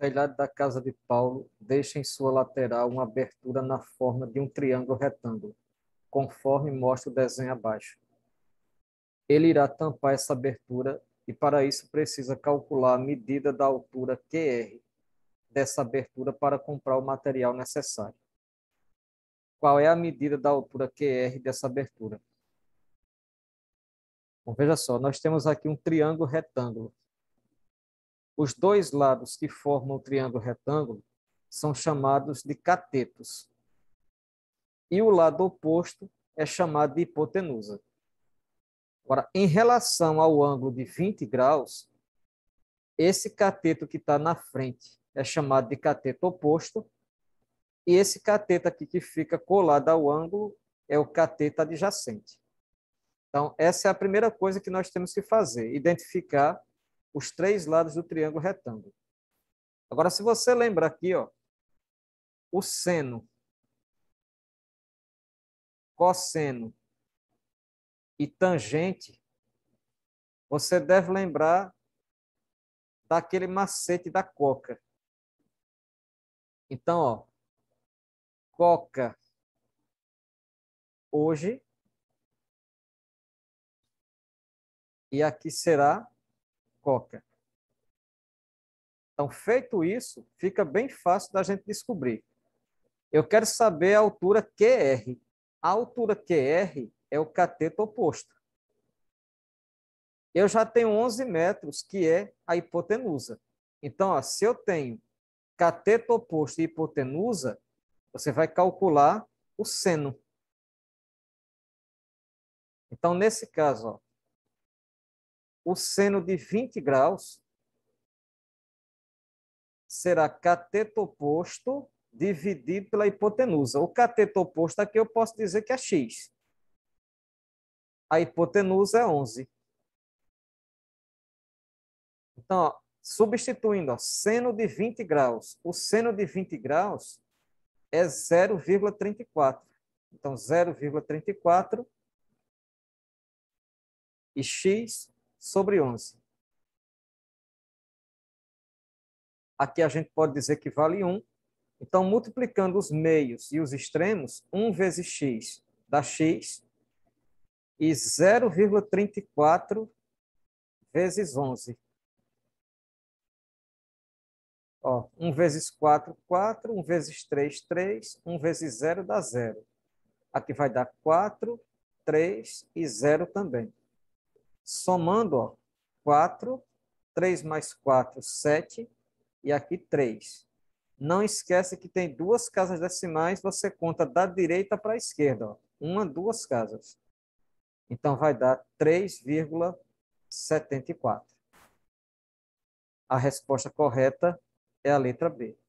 telhado da casa de Paulo deixa em sua lateral uma abertura na forma de um triângulo retângulo, conforme mostra o desenho abaixo. Ele irá tampar essa abertura e, para isso, precisa calcular a medida da altura QR dessa abertura para comprar o material necessário. Qual é a medida da altura QR dessa abertura? Bom, veja só, nós temos aqui um triângulo retângulo os dois lados que formam o triângulo retângulo são chamados de catetos. E o lado oposto é chamado de hipotenusa. Agora, em relação ao ângulo de 20 graus, esse cateto que está na frente é chamado de cateto oposto, e esse cateto aqui que fica colado ao ângulo é o cateto adjacente. Então, essa é a primeira coisa que nós temos que fazer, identificar os três lados do triângulo retângulo. Agora, se você lembrar aqui, ó, o seno, cosseno e tangente, você deve lembrar daquele macete da coca. Então, ó, coca hoje e aqui será então, feito isso, fica bem fácil da gente descobrir. Eu quero saber a altura QR. A altura QR é o cateto oposto. Eu já tenho 11 metros, que é a hipotenusa. Então, ó, se eu tenho cateto oposto e hipotenusa, você vai calcular o seno. Então, nesse caso, ó, o seno de 20 graus será cateto oposto dividido pela hipotenusa. O cateto oposto aqui eu posso dizer que é x. A hipotenusa é 11. Então, ó, substituindo, ó, seno de 20 graus. O seno de 20 graus é 0,34. Então, 0,34 e x sobre 11. Aqui a gente pode dizer que vale 1. Então, multiplicando os meios e os extremos, 1 vezes x dá x, e 0,34 vezes 11. Ó, 1 vezes 4, 4. 1 vezes 3, 3. 1 vezes 0 dá 0. Aqui vai dar 4, 3 e 0 também somando, ó, 4, 3 mais 4, 7, e aqui 3. Não esquece que tem duas casas decimais, você conta da direita para a esquerda, ó, uma, duas casas. Então, vai dar 3,74. A resposta correta é a letra B.